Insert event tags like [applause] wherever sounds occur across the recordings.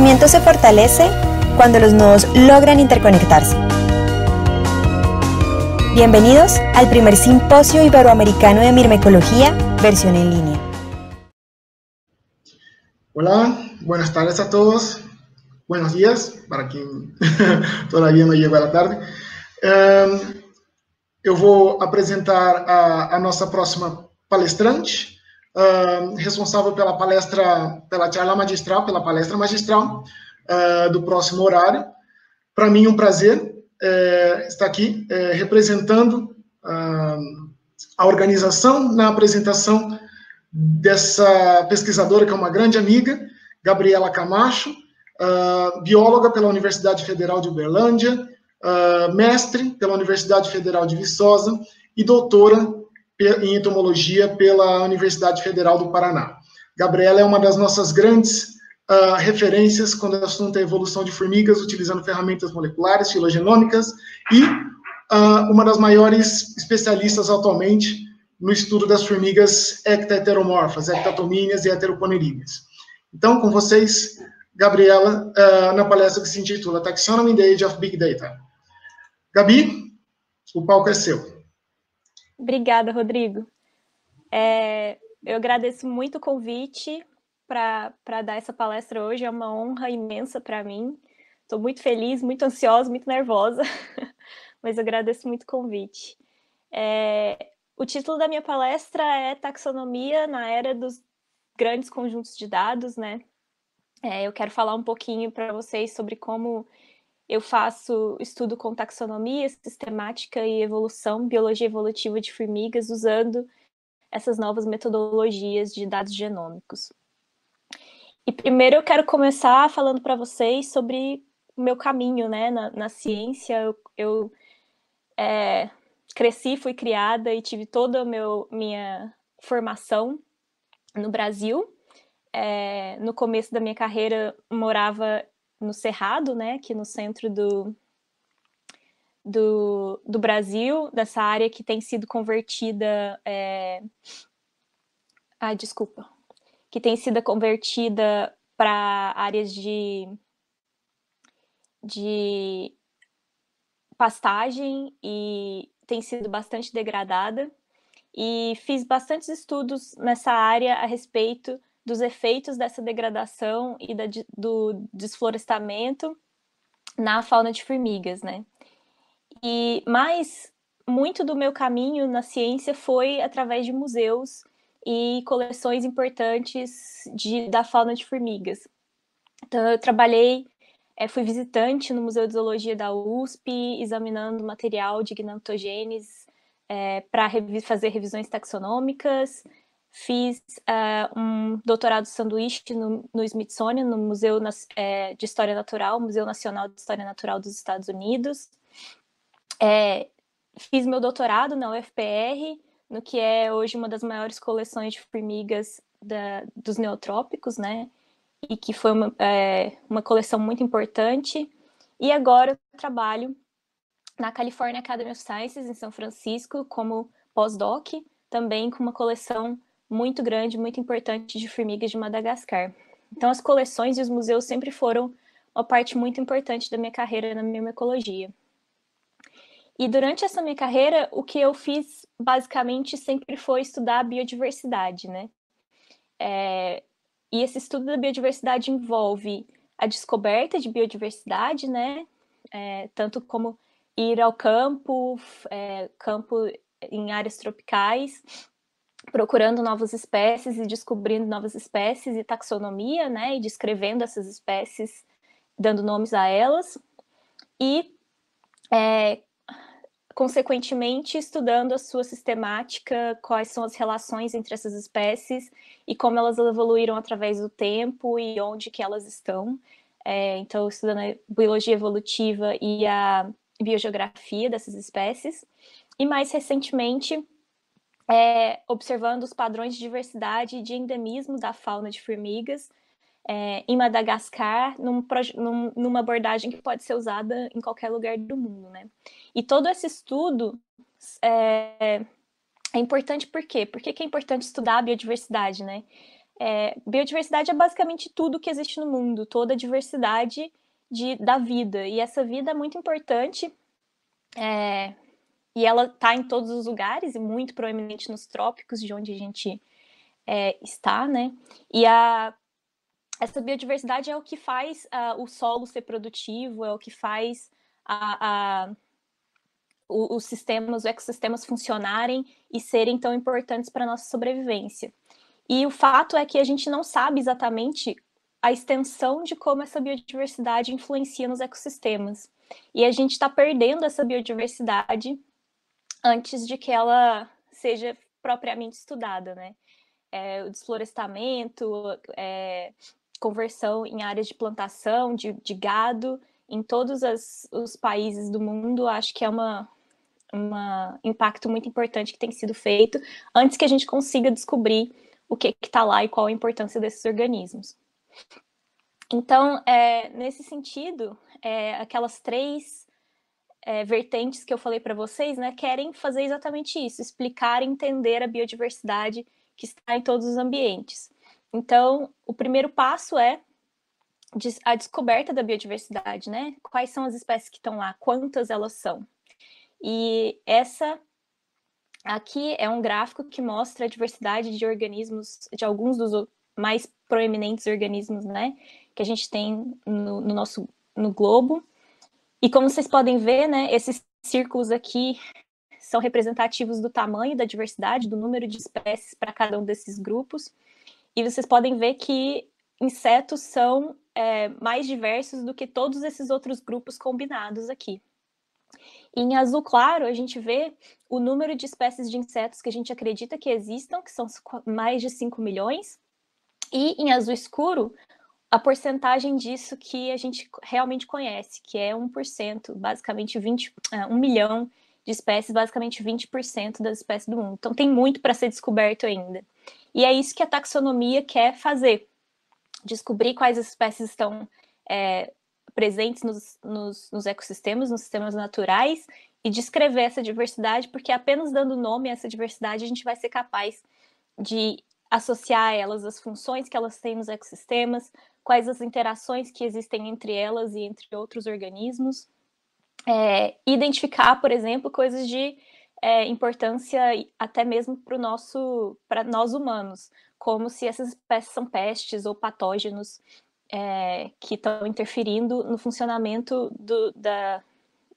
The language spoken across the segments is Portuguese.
conocimiento se fortalece cuando los nodos logran interconectarse. Bienvenidos al primer simposio iberoamericano de mirmecología, versión en línea. Hola, buenas tardes a todos. Buenos días, para quien [laughs] todavía no llegó a la tarde. Em, yo voy a presentar a nuestra próxima palestrante, uh, responsável pela palestra, pela charla magistral, pela palestra magistral uh, do próximo horário. Para mim, um prazer uh, estar aqui representando a organização na apresentação dessa pesquisadora, que é uma grande amiga, Gabriela Camacho, bióloga pela Universidade Federal de Uberlândia, mestre pela Universidade Federal de Viçosa e doutora em entomologia pela Universidade Federal do Paraná. Gabriela é uma das nossas grandes uh, referências quando o assunto é evolução de formigas, utilizando ferramentas moleculares, filogenômicas, e uh, uma das maiores especialistas atualmente no estudo das formigas ectaheteromorfas, ectatomíneas e heteroponeríneas. Então, com vocês, Gabriela, uh, na palestra que se intitula Taxonomy in the Age of Big Data. Gabi, o palco é seu. Obrigada, Rodrigo. É, eu agradeço muito o convite para dar essa palestra hoje, é uma honra imensa para mim. Estou muito feliz, muito ansiosa, muito nervosa, [laughs] mas agradeço muito o convite. É, o título da minha palestra é Taxonomia na Era dos Grandes Conjuntos de Dados, né? É, eu quero falar um pouquinho para vocês sobre como eu faço estudo com taxonomia sistemática e evolução, biologia evolutiva de formigas, usando essas novas metodologias de dados genômicos. E primeiro eu quero começar falando para vocês sobre o meu caminho né, na, na ciência. Eu, eu é, cresci, fui criada e tive toda a meu, minha formação no Brasil. É, no começo da minha carreira, morava no Cerrado, né, aqui é no centro do, do, do Brasil, dessa área que tem sido convertida. É... Ai, desculpa. Que tem sido convertida para áreas de, de pastagem e tem sido bastante degradada. E fiz bastantes estudos nessa área a respeito dos efeitos dessa degradação e da, do desflorestamento na fauna de formigas, né? E mais muito do meu caminho na ciência foi através de museus e coleções importantes de, da fauna de formigas. Então, eu trabalhei, é, fui visitante no Museu de Zoologia da USP, examinando material de gnatogênese eh, é, para revi fazer revisões taxonômicas. Fiz uh, um doutorado sanduíche no, no Smithsonian, no Museu na, é, eh, de História Natural, Museu Nacional de História Natural dos Estados Unidos. É, fiz meu doutorado na UFPR, no que é hoje uma das maiores coleções de formigas da, dos neotrópicos, né? E que foi uma, é, uma coleção muito importante. E agora eu trabalho na California Academy of Sciences, em São Francisco, como pós-doc, também com uma coleção muito grande, muito importante de formigas de Madagascar. Então, as coleções e os museus sempre foram uma parte muito importante da minha carreira na mimecologia. E durante essa minha carreira, o que eu fiz basicamente sempre foi estudar a biodiversidade, né? É, e esse estudo da biodiversidade envolve a descoberta de biodiversidade, né? É, tanto como ir ao campo, é, campo em áreas tropicais, procurando novas espécies e descobrindo novas espécies e taxonomia, né, e descrevendo essas espécies, dando nomes a elas, e, é, consequentemente, estudando a sua sistemática, quais são as relações entre essas espécies e como elas evoluíram através do tempo e onde que elas estão. É, então, estudando a biologia evolutiva e a biogeografia dessas espécies. E mais recentemente, é, observando os padrões de diversidade e de endemismo da fauna de formigas é, em Madagascar, num, num, numa abordagem que pode ser usada em qualquer lugar do mundo. Né? E todo esse estudo é, é importante por quê? Por que, que, é importante estudar a biodiversidade? Né? É, biodiversidade é basicamente tudo que existe no mundo, toda a diversidade de, da vida. E essa vida é muito importante é, e ela está em todos os lugares, e muito proeminente nos trópicos, de onde a gente é, está, né? E a, essa biodiversidade é o que faz ah, o solo ser produtivo, é o que faz a, a, os sistemas, os ecossistemas funcionarem e serem tão importantes para a nossa sobrevivência. E o fato é que a gente não sabe exatamente a extensão de como essa biodiversidade influencia nos ecossistemas. E a gente está perdendo essa biodiversidade antes de que ela seja propriamente estudada, né? É, o desflorestamento, é, conversão em áreas de plantação, de, de gado, em todos as, os países do mundo, acho que é uma, um impacto muito importante que tem sido feito antes que a gente consiga descobrir o que está lá e qual a importância desses organismos. Então, é, nesse sentido, é, aquelas três é, vertentes que eu falei para vocês, né, querem fazer exatamente isso, explicar e entender a biodiversidade que está em todos os ambientes. Então, o primeiro passo é a descoberta da biodiversidade, né? Quais são as espécies que estão lá, quantas elas são. E essa aqui é um gráfico que mostra a diversidade de organismos, de alguns dos mais proeminentes organismos, né? Que a gente tem no, no nosso no globo. E como vocês podem ver, né, esses círculos aqui são representativos do tamanho da diversidade, do número de espécies para cada um desses grupos. E vocês podem ver que insetos são é, mais diversos do que todos esses outros grupos combinados aqui. em azul claro, a gente vê o número de espécies de insetos que a gente acredita que existam, que são mais de 5 milhões. E em azul escuro, a porcentagem disso que a gente realmente conhece, que é 1%, basicamente 20, uh, 1 milhão de espécies, basicamente 20% das espécies do mundo. Então tem muito para ser descoberto ainda. E é isso que a taxonomia quer fazer: descobrir quais espécies estão é, presentes nos, nos, nos ecossistemas, nos sistemas naturais, e descrever essa diversidade, porque apenas dando nome a essa diversidade a gente vai ser capaz de associar elas as funções que elas têm nos ecossistemas, quais as interações que existem entre elas e entre outros organismos, é, identificar, por exemplo, coisas de é, importância até mesmo para nosso, para nós humanos, como se essas espécies são pestes ou patógenos é, que estão interferindo no funcionamento do, da,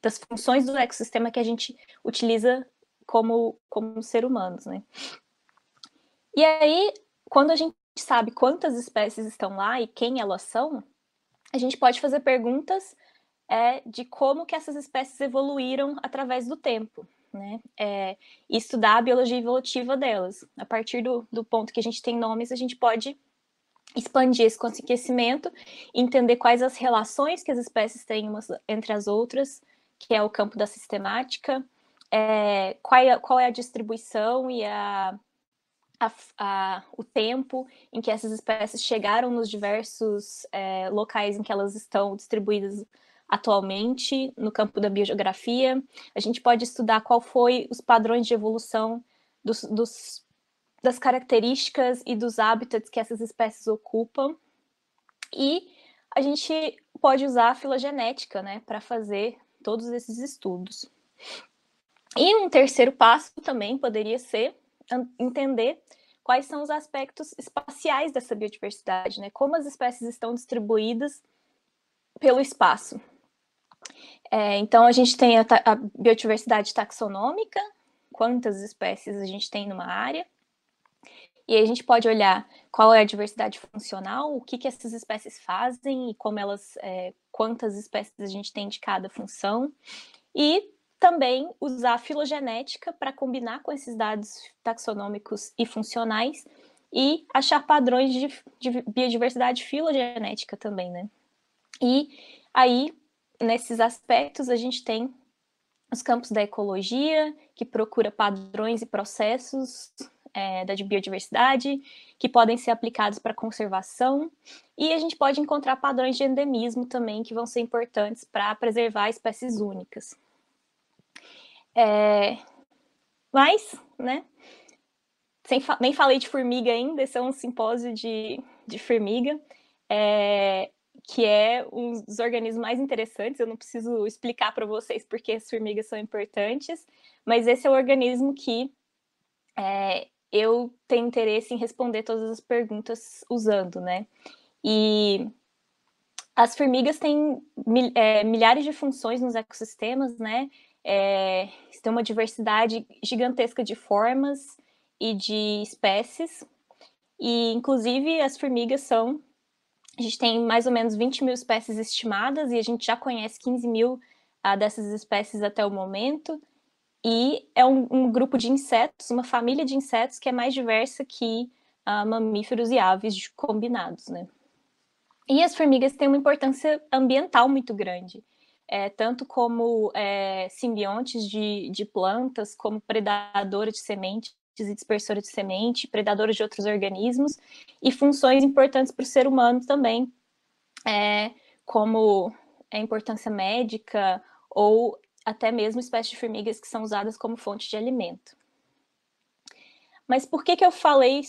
das funções do ecossistema que a gente utiliza como, como ser humanos, né? E aí, quando a gente sabe quantas espécies estão lá e quem elas são, a gente pode fazer perguntas é, de como que essas espécies evoluíram através do tempo, né? É, e estudar a biologia evolutiva delas. A partir do, do ponto que a gente tem nomes, a gente pode expandir esse conhecimento, entender quais as relações que as espécies têm umas entre as outras, que é o campo da sistemática, é, qual, é, qual é a distribuição e a a, a, o tempo em que essas espécies chegaram nos diversos é, locais em que elas estão distribuídas atualmente no campo da biogeografia. A gente pode estudar qual foi os padrões de evolução dos, dos, das características e dos hábitats que essas espécies ocupam. E a gente pode usar a filogenética né, para fazer todos esses estudos. E um terceiro passo também poderia ser entender quais são os aspectos espaciais dessa biodiversidade, né? Como as espécies estão distribuídas pelo espaço. É, então, a gente tem a, a, biodiversidade taxonômica, quantas espécies a gente tem numa área, e aí a gente pode olhar qual é a diversidade funcional, o que, que essas espécies fazem e como elas, é, quantas espécies a gente tem de cada função, e também usar a filogenética para combinar com esses dados taxonômicos e funcionais e achar padrões de, de biodiversidade filogenética também, né? E aí, nesses aspectos, a gente tem os campos da ecologia, que procura padrões e processos é, da biodiversidade, que podem ser aplicados para conservação, e a gente pode encontrar padrões de endemismo também, que vão ser importantes para preservar espécies únicas. É... Mas, né? Fa nem falei de formiga ainda, esse é um simpósio de, de formiga, é... que é um dos organismos mais interessantes. Eu não preciso explicar para vocês porque as formigas são importantes, mas esse é o organismo que é, eu tenho interesse em responder todas as perguntas usando, né? E as formigas têm é, milhares de funções nos ecossistemas, né? É, tem uma diversidade gigantesca de formas e de espécies. E, inclusive, as formigas são. A gente tem mais ou menos 20 mil espécies estimadas e a gente já conhece 15 mil ah, dessas espécies até o momento. E é um, um, grupo de insetos, uma família de insetos que é mais diversa que ah, mamíferos e aves combinados, né? E as formigas têm uma importância ambiental muito grande é, tanto como é, simbiontes de, de plantas, como predadora de sementes e dispersora de semente, predadores de outros organismos, e funções importantes para o ser humano também, é, como a importância médica ou até mesmo espécies de formigas que são usadas como fonte de alimento. Mas por que, que eu falei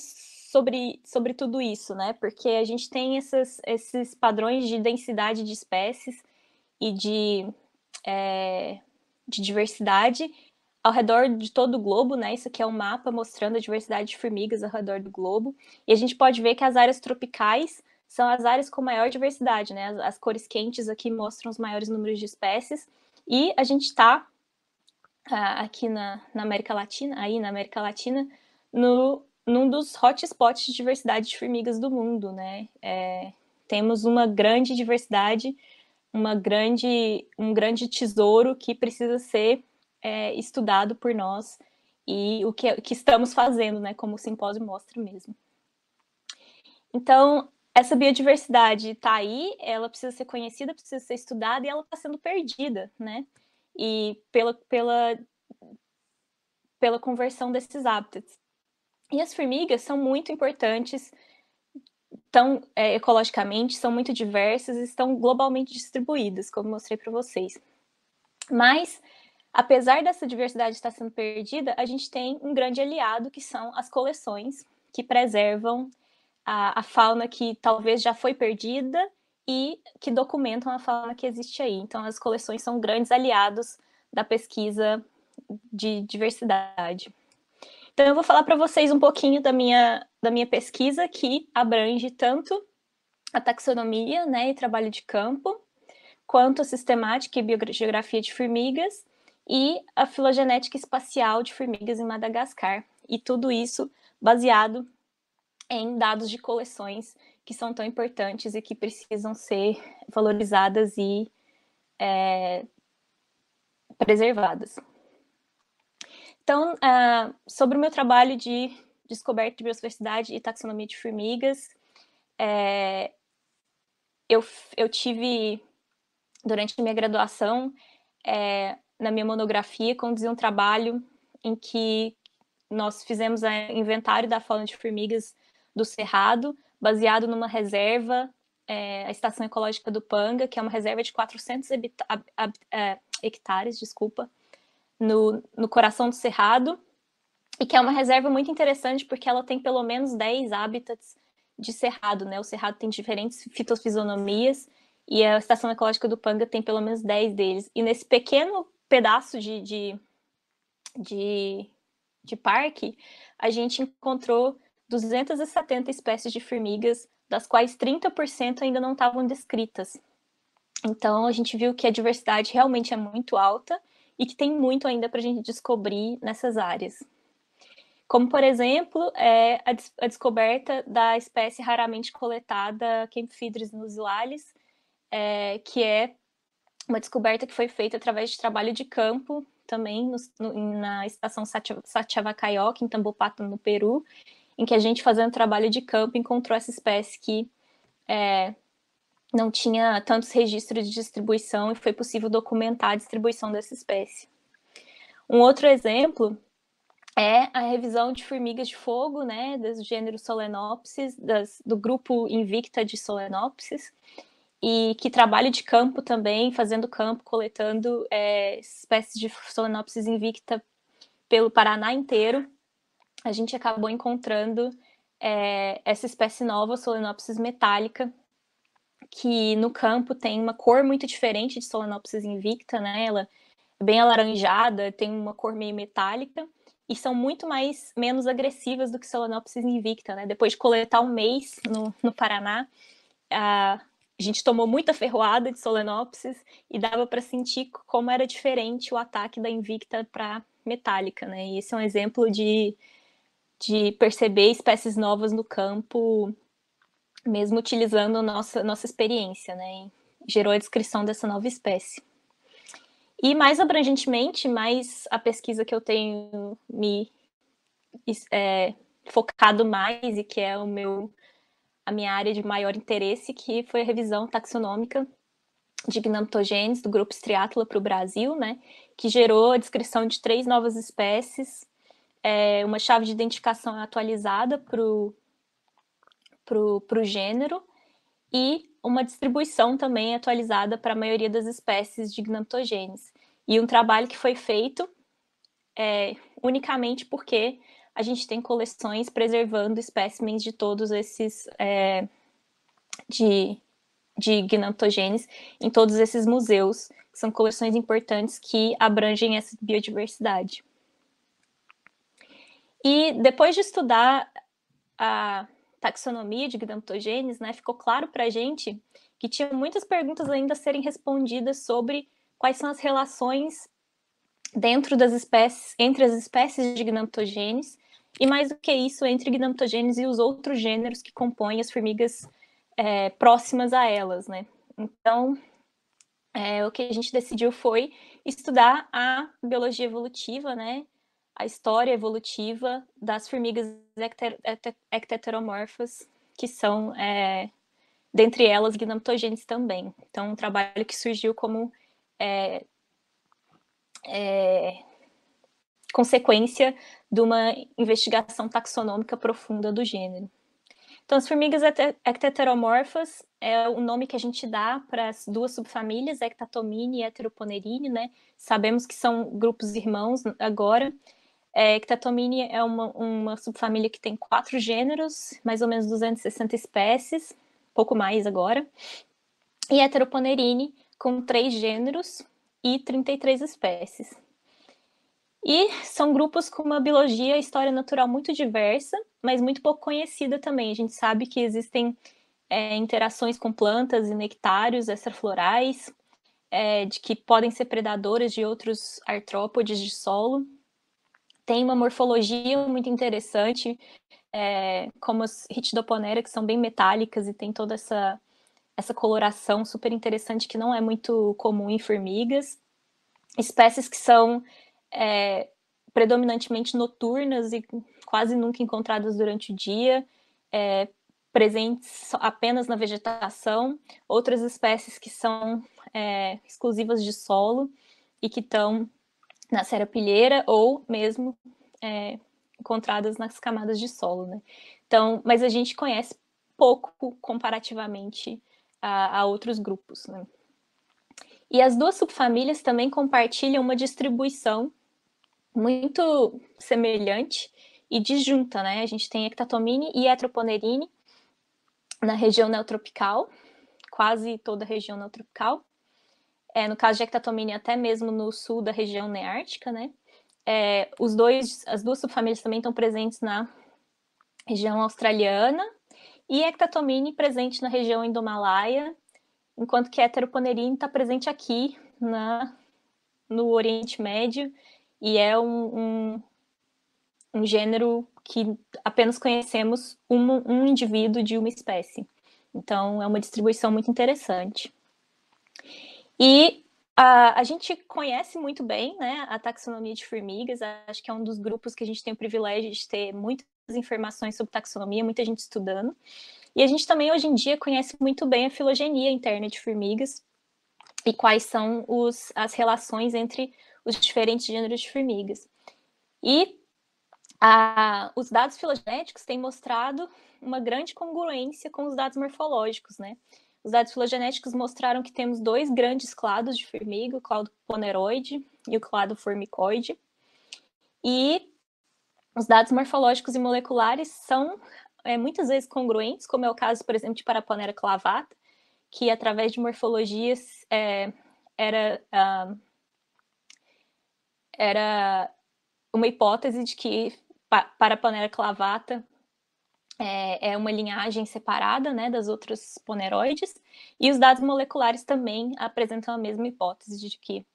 sobre, sobre tudo isso? Né? Porque a gente tem essas, esses padrões de densidade de espécies e de, é, de diversidade ao redor de todo o globo, né? Isso aqui é um mapa mostrando a diversidade de formigas ao redor do globo. E a gente pode ver que as áreas tropicais são as áreas com maior diversidade, né? As, as cores quentes aqui mostram os maiores números de espécies. E a gente está uh, ah, aqui na, na, América Latina, aí na América Latina, no, num dos hotspots de diversidade de formigas do mundo, né? É, temos uma grande diversidade uma grande, um grande tesouro que precisa ser é, estudado por nós e o que, é, que estamos fazendo, né, como o simpósio mostra mesmo. Então, essa biodiversidade está aí, ela precisa ser conhecida, precisa ser estudada e ela está sendo perdida, né? E pela, pela, pela conversão desses hábitats. E as formigas são muito importantes tão é, ecologicamente, são muito diversas e estão globalmente distribuídas, como mostrei para vocês. Mas, apesar dessa diversidade estar sendo perdida, a gente tem um grande aliado, que são as coleções, que preservam a, a fauna que talvez já foi perdida e que documentam a fauna que existe aí. Então, as coleções são grandes aliados da pesquisa de diversidade. Então eu vou falar para vocês um pouquinho da minha, da minha pesquisa que abrange tanto a taxonomia né, e trabalho de campo, quanto a sistemática e biogeografia de formigas e a filogenética espacial de formigas em Madagascar. E tudo isso baseado em dados de coleções que são tão importantes e que precisam ser valorizadas e é, preservadas. Então, uh, sobre o meu trabalho de descoberta de biodiversidade e taxonomia de formigas, é, eu, eu tive, durante a minha graduação, é, na minha monografia, conduzi um trabalho em que nós fizemos o é, inventário da fauna de formigas do Cerrado, baseado numa reserva, é, a Estação Ecológica do Panga, que é uma reserva de 400 é, hectares, desculpa, no, no coração do Cerrado, e que é uma reserva muito interessante porque ela tem pelo menos 10 hábitats de cerrado, né? O cerrado tem diferentes fitofisionomias e a estação ecológica do Panga tem pelo menos 10 deles. E nesse pequeno pedaço de, de, de, de parque, a gente encontrou 270 espécies de formigas, das quais 30% ainda não estavam descritas. Então, a gente viu que a diversidade realmente é muito alta e que tem muito ainda para a gente descobrir nessas áreas. Como, por exemplo, é a, des a, descoberta da espécie raramente coletada Kempfidris nusualis, é, que é uma descoberta que foi feita através de trabalho de campo, também no, no, na estação Satyavacaiok, em Tambopata, no Peru, em que a gente, fazendo trabalho de campo, encontrou essa espécie que é, não tinha tantos registros de distribuição e foi possível documentar a distribuição dessa espécie. Um outro exemplo é a revisão de formigas de fogo, né, do gênero Solenopsis, das, do grupo Invicta de Solenopsis, e que trabalha de campo também, fazendo campo, coletando é, espécies de Solenopsis invicta pelo Paraná inteiro. A gente acabou encontrando é, essa espécie nova, Solenopsis metálica, que no campo tem uma cor muito diferente de Solenopsis invicta, né? Ela é bem alaranjada, tem uma cor meio metálica e são muito mais menos agressivas do que Solenopsis invicta, né? Depois de coletar um mês no, no Paraná, a, gente tomou muita ferroada de Solenopsis e dava para sentir como era diferente o ataque da Invicta para Metálica, né? E esse é um exemplo de, de perceber espécies novas no campo mesmo utilizando nossa, nossa experiência, né? Gerou a descrição dessa nova espécie. E mais abrangentemente, mais a pesquisa que eu tenho me é, focado mais e que é o meu a minha área de maior interesse, que foi a revisão taxonômica de gnamtogenes do grupo Striatula para o Brasil, né? Que gerou a descrição de três novas espécies, é, uma chave de identificação atualizada para o para o gênero e uma distribuição também atualizada para a maioria das espécies de gnatogênese. E um trabalho que foi feito é, unicamente porque a gente tem coleções preservando espécimens de todos esses é, de, de gnatogênese em todos esses museus, que são coleções importantes que abrangem essa biodiversidade. E depois de estudar a taxonomia de Gnamptogenes, né, ficou claro para a gente que tinha muitas perguntas ainda a serem respondidas sobre quais são as relações dentro das espécies, entre as espécies de Gnamptogenes, e mais do que isso, entre Gnamptogenes e os outros gêneros que compõem as formigas é, próximas a elas, né? Então, é, o que a gente decidiu foi estudar a biologia evolutiva, né? a história evolutiva das formigas ecter, ecteteromorfas, que são, é, dentre elas, gnamatogenes também. Então, um trabalho que surgiu como é, é, consequência de uma investigação taxonômica profunda do gênero. Então, as formigas ecteteromorfas é o nome que a gente dá para as duas subfamílias, ectatomine e Heteroponerine, né? Sabemos que são grupos irmãos agora, é, Ectatomini é uma, uma subfamília que tem quatro gêneros, mais ou menos 260 espécies, pouco mais agora. E Heteroponerine, com três gêneros e 33 espécies. E são grupos com uma biologia e história natural muito diversa, mas muito pouco conhecida também. A gente sabe que existem é, interações com plantas e nectários extraflorais, é, de que podem ser predadoras de outros artrópodes de solo tem uma morfologia muito interessante, é, como as Hitdoponera, que são bem metálicas e tem toda essa, essa coloração super interessante que não é muito comum em formigas. Espécies que são é, predominantemente noturnas e quase nunca encontradas durante o dia, é, presentes apenas na vegetação, outras espécies que são é, exclusivas de solo e que estão na serapilheira ou mesmo é, encontradas nas camadas de solo, né? Então, mas a gente conhece pouco comparativamente a, a outros grupos, né? E as duas subfamílias também compartilham uma distribuição muito semelhante e disjunta, né? A gente tem Ectatomini e Etroponerine na região neotropical, quase toda a região neotropical, é, no caso de ectatomine, até mesmo no sul da região neártica, né? É, os dois, as duas subfamílias também estão presentes na região australiana e ectatomine presente na região indomalaia, enquanto que heteroponerine está presente aqui na, no Oriente Médio e é um, um, um gênero que apenas conhecemos um, um indivíduo de uma espécie. Então, é uma distribuição muito interessante. E a, ah, a gente conhece muito bem né, a taxonomia de formigas, acho que é um dos grupos que a gente tem o privilégio de ter muitas informações sobre taxonomia, muita gente estudando. E a gente também, hoje em dia, conhece muito bem a filogenia interna de formigas e quais são os, as relações entre os diferentes gêneros de formigas. E ah, os dados filogenéticos têm mostrado uma grande congruência com os dados morfológicos, né? Os dados filogenéticos mostraram que temos dois grandes clados de formiga, o clado poneroide e o clado formicoide. E os dados morfológicos e moleculares são é, muitas vezes congruentes, como é o caso, por exemplo, de Paraponera clavata, que através de morfologias é, era, uh, era uma hipótese de que Paraponera clavata é, é, uma linhagem separada né, das outras poneroides, e os dados moleculares também apresentam a mesma hipótese de que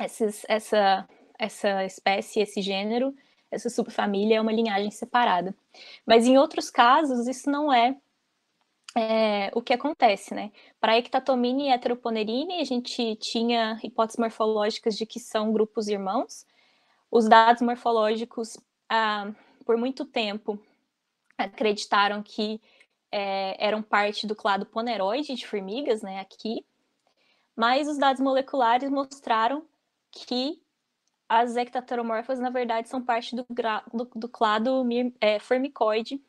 esses, essa, essa espécie, esse gênero, essa subfamília é uma linhagem separada. Mas em outros casos, isso não é, é o que acontece, né? Para Ectatomini e Heteroponerine, a gente tinha hipóteses morfológicas de que são grupos irmãos. Os dados morfológicos, ah, por muito tempo, acreditaram que é, eram parte do clado poneroide de formigas, né, aqui, mas os dados moleculares mostraram que as ectateromorfas, na verdade, são parte do, do, do clado é, eh, formicoide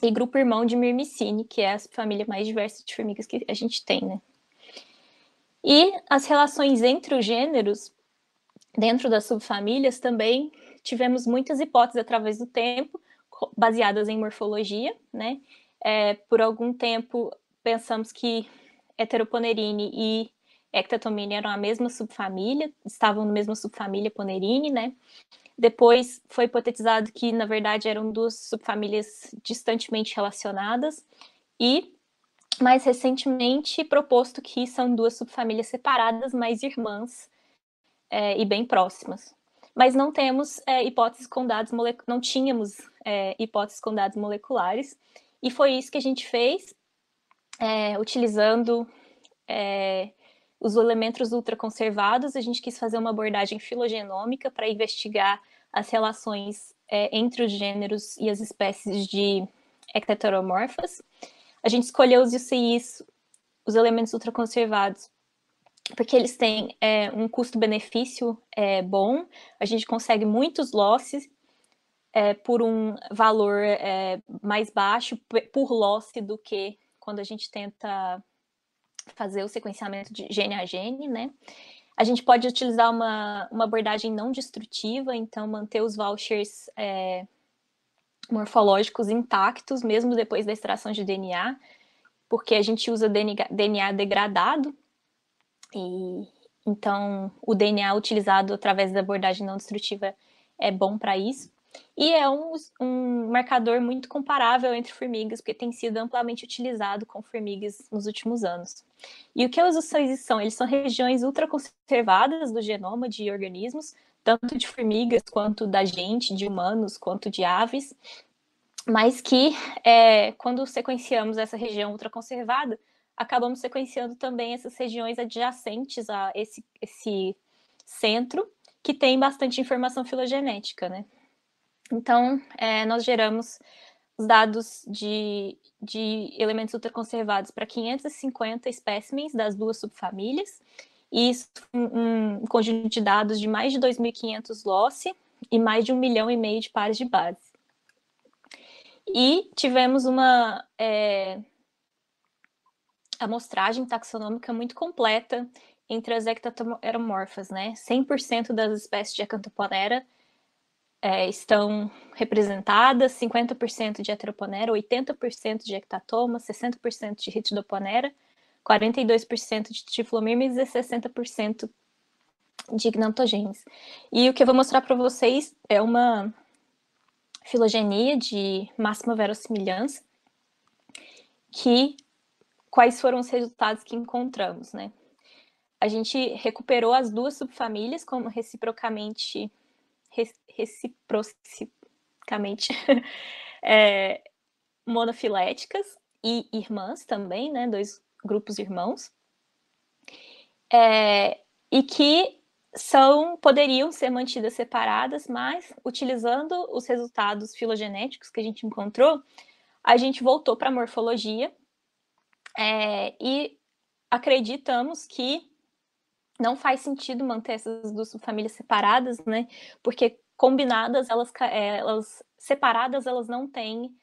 e grupo irmão de Mirmicine, que é a família mais diversa de formigas que a gente tem, né. E as relações entre os gêneros, dentro das subfamílias, também tivemos muitas hipóteses através do tempo, baseadas em morfologia, né? É, por algum tempo pensamos que heteroponerine e ectatomine eram a mesma subfamília, estavam na mesma subfamília ponerine, né? Depois foi hipotetizado que, na verdade, eram duas subfamílias distantemente relacionadas, e mais recentemente proposto que são duas subfamílias separadas, mas irmãs é, e bem próximas mas não temos é, hipóteses com dados moleculares, não tínhamos é, hipóteses com dados moleculares, e foi isso que a gente fez, é, utilizando é, os elementos ultraconservados, a gente quis fazer uma abordagem filogenômica para investigar as relações é, entre os gêneros e as espécies de ecteteromorfas. A gente escolheu os ICIs, os elementos ultraconservados, porque eles têm é, um custo-benefício é, bom, a gente consegue muitos losses é, por um valor é, mais baixo por loss do que quando a gente tenta fazer o sequenciamento de gene a gene, né? A gente pode utilizar uma, uma abordagem não destrutiva, então manter os vouchers é, morfológicos intactos, mesmo depois da extração de DNA, porque a gente usa DNA degradado e, então, o DNA utilizado através da abordagem não destrutiva é bom para isso. E é um, um, marcador muito comparável entre formigas, porque tem sido amplamente utilizado com formigas nos últimos anos. E o que os ossões são? Eles são regiões ultraconservadas do genoma de organismos, tanto de formigas quanto da gente, de humanos, quanto de aves, mas que é, quando sequenciamos essa região ultraconservada, acabamos sequenciando também essas regiões adjacentes a esse, esse centro, que tem bastante informação filogenética, né? Então, é, nós geramos os dados de, de elementos ultraconservados para 550 espécimes das duas subfamílias, e isso um, um conjunto de dados de mais de 2.500 loci e mais de um milhão e meio de pares de base. E tivemos uma, é, amostragem taxonômica é muito completa entre as ectatomorfas, né? 100% das espécies de Acanthoponera é, estão representadas, 50% de Heteroponera, 80% de Ectatoma, 60% de Ritidoponera, 42% de Tiflomirmes e 60% de Ignantogenes. E o que eu vou mostrar para vocês é uma filogenia de máxima verossimilhança que quais foram os resultados que encontramos, né? A gente recuperou as duas subfamílias como reciprocamente reciprocamente [laughs] é, monofiléticas e irmãs também, né? Dois grupos irmãos. É, e que são poderiam ser mantidas separadas, mas utilizando os resultados filogenéticos que a gente encontrou, a gente voltou para a morfologia é, e acreditamos que não faz sentido manter essas duas famílias separadas, né? Porque combinadas, elas, é, elas separadas, elas não têm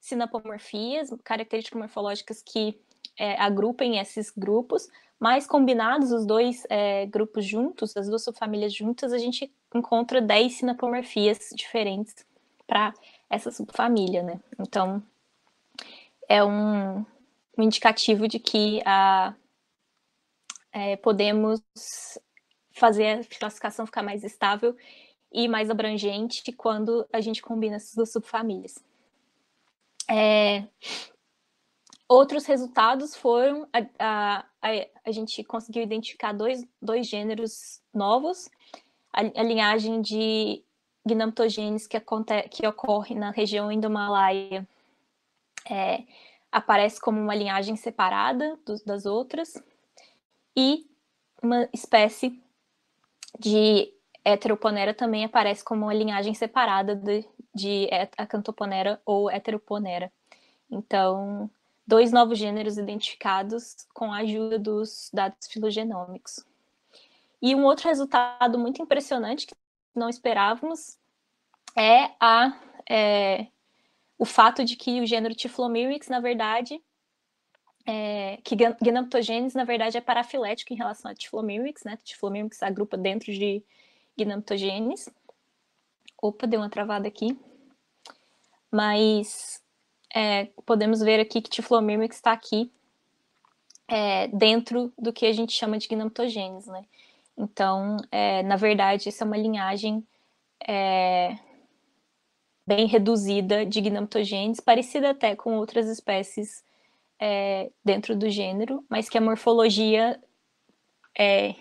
sinapomorfias, características morfológicas que é, agrupem esses grupos, mas combinados os dois é, grupos juntos, as duas subfamílias juntas, a gente encontra 10 sinapomorfias diferentes para essa subfamília, né? Então, é um, um indicativo de que a, ah, é, podemos fazer a classificação ficar mais estável e mais abrangente quando a gente combina essas duas subfamílias. É, outros resultados foram a, a, a, a, gente conseguiu identificar dois, dois gêneros novos, a, a linhagem de Gnamptogenes que, aconte, que ocorre na região indomalaia é, aparece como uma linhagem separada das outras e uma espécie de heteroponera também aparece como uma linhagem separada de, de acanthoponera ou heteroponera. Então, dois novos gêneros identificados com a ajuda dos dados filogenômicos. E um outro resultado muito impressionante que não esperávamos é a é, o fato de que o gênero Tiflomirix, na verdade, é, que Gnamptogenes, na verdade, é parafilético em relação a Tiflomirix, né? Tiflomirix agrupa dentro de Gnamptogenes. Opa, deu uma travada aqui. Mas é, podemos ver aqui que Tiflomirmix está aqui é, dentro do que a gente chama de Gnamptogenes, né? Então, é, na verdade, isso é uma linhagem é, bem reduzida de gnamtogenes, parecida até com outras espécies é, dentro do gênero, mas que a morfologia é,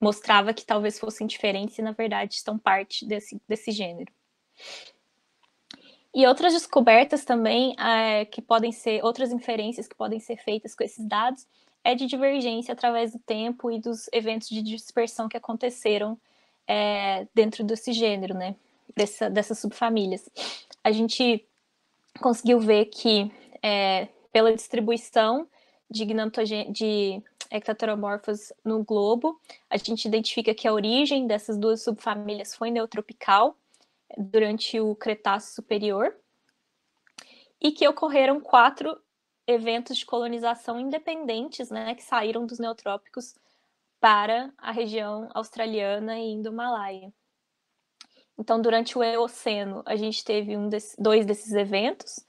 mostrava que talvez fossem diferentes e, na verdade, estão parte desse, desse gênero. E outras descobertas também é, que podem ser, outras inferências que podem ser feitas com esses dados é de divergência através do tempo e dos eventos de dispersão que aconteceram é, dentro desse gênero, né? dessa, dessas subfamílias. A gente conseguiu ver que, é, pela distribuição de, de ectatoromorfos no globo, a gente identifica que a origem dessas duas subfamílias foi neotropical, durante o Cretáceo Superior, e que ocorreram quatro eventos de colonização independentes, né, que saíram dos neotrópicos para a região australiana e indo-malaia. Então, durante o Eoceno, a gente teve um desse, dois desses eventos,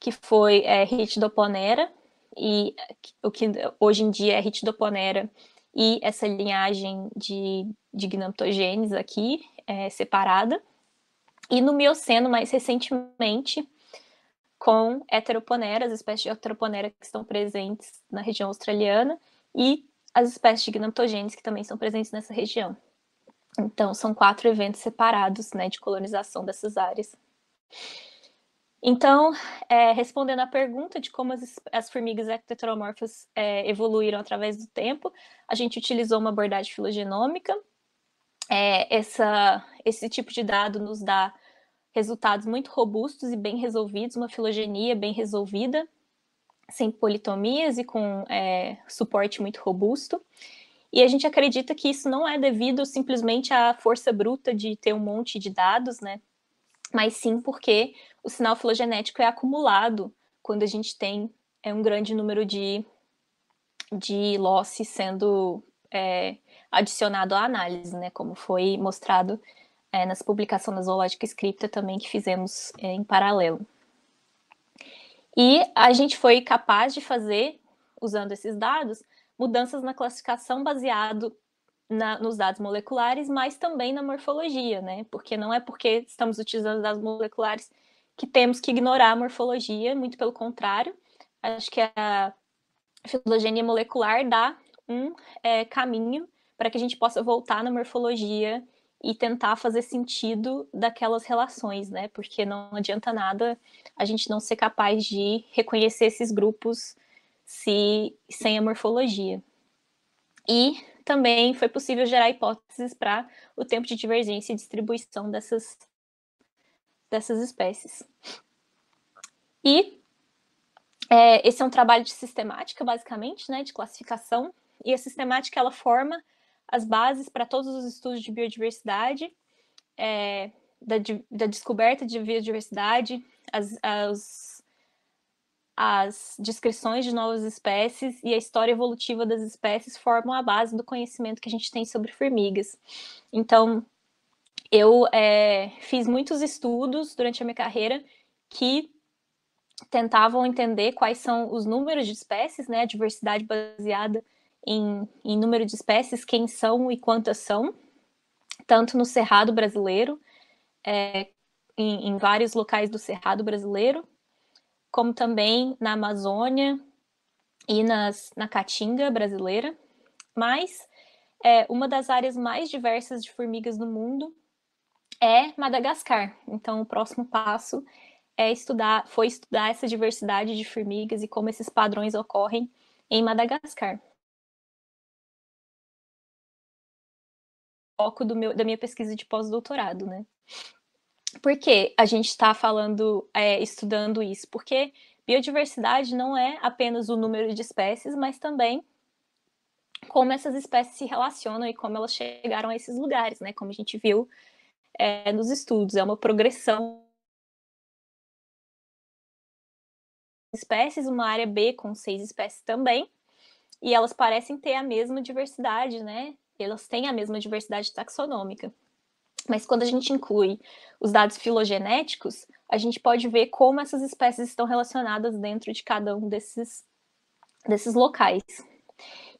que foi é, Ritdoponera, e o que hoje em dia é Ritdoponera e essa linhagem de, de Gnamtogenes aqui, é, separada. E no Mioceno, mais recentemente, com heteroponeras, espécies de heteroponera que estão presentes na região australiana, e as espécies de gnamtogenes que também são presentes nessa região. Então, são quatro eventos separados né, de colonização dessas áreas. Então, é, respondendo à pergunta de como as, as formigas ectetromorfas é, evoluíram através do tempo, a gente utilizou uma abordagem filogenômica. É, essa, esse tipo de dado nos dá resultados muito robustos e bem resolvidos, uma filogenia bem resolvida, sem politomias e com é, suporte muito robusto. E a gente acredita que isso não é devido simplesmente à força bruta de ter um monte de dados, né? Mas sim porque o sinal filogenético é acumulado quando a gente tem é, um grande número de, de losses sendo é, adicionado à análise, né? Como foi mostrado é, nas publicações da Zoológica Escrita também que fizemos é, em paralelo. E a gente foi capaz de fazer, usando esses dados, mudanças na classificação baseado na, nos dados moleculares, mas também na morfologia, né? Porque não é porque estamos utilizando dados moleculares que temos que ignorar a morfologia, muito pelo contrário. Acho que a filogenia molecular dá um é, caminho para que a gente possa voltar na morfologia e tentar fazer sentido daquelas relações, né? Porque não adianta nada a gente não ser capaz de reconhecer esses grupos se sem a morfologia. E também foi possível gerar hipóteses para o tempo de divergência e distribuição dessas, dessas espécies. E é, esse é um trabalho de sistemática, basicamente, né, de classificação, e a sistemática ela forma as bases para todos os estudos de biodiversidade, é, da, da, descoberta de biodiversidade, as, as as descrições de novas espécies e a história evolutiva das espécies formam a base do conhecimento que a gente tem sobre formigas. Então, eu é, fiz muitos estudos durante a minha carreira que tentavam entender quais são os números de espécies, né, a diversidade baseada em, em número de espécies, quem são e quantas são, tanto no Cerrado brasileiro, é, em, em vários locais do Cerrado brasileiro, como também na Amazônia e nas, na Caatinga brasileira, mas é, uma das áreas mais diversas de formigas no mundo é Madagascar. Então, o próximo passo é estudar, foi estudar essa diversidade de formigas e como esses padrões ocorrem em Madagascar. O foco do meu, da minha pesquisa de pós-doutorado, né? Por que a gente está falando, é, estudando isso? Porque biodiversidade não é apenas o número de espécies, mas também como essas espécies se relacionam e como elas chegaram a esses lugares, né? Como a gente viu é, nos estudos, é uma progressão. Espécies, uma área B com seis espécies também, e elas parecem ter a mesma diversidade, né? Elas têm a mesma diversidade taxonômica. Mas quando a gente inclui os dados filogenéticos, a gente pode ver como essas espécies estão relacionadas dentro de cada um desses, desses locais.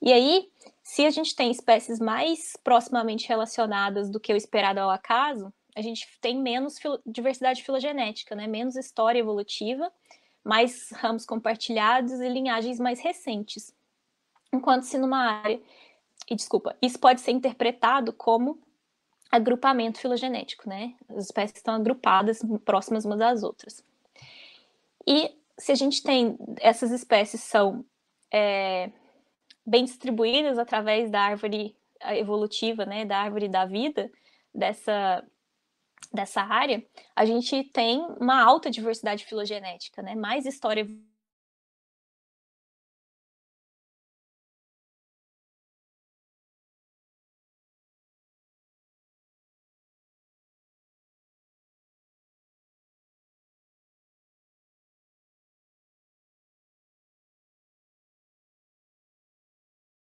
E aí, se a gente tem espécies mais proximamente relacionadas do que o esperado ao acaso, a gente tem menos filo diversidade filogenética, né? menos história evolutiva, mais ramos compartilhados e linhagens mais recentes. Enquanto se numa área. E desculpa, isso pode ser interpretado como agrupamento filogenético, né? As espécies estão agrupadas próximas umas às outras. E se a gente tem essas espécies são é, bem distribuídas através da árvore evolutiva, né? Da árvore da vida dessa dessa área, a gente tem uma alta diversidade filogenética, né? Mais história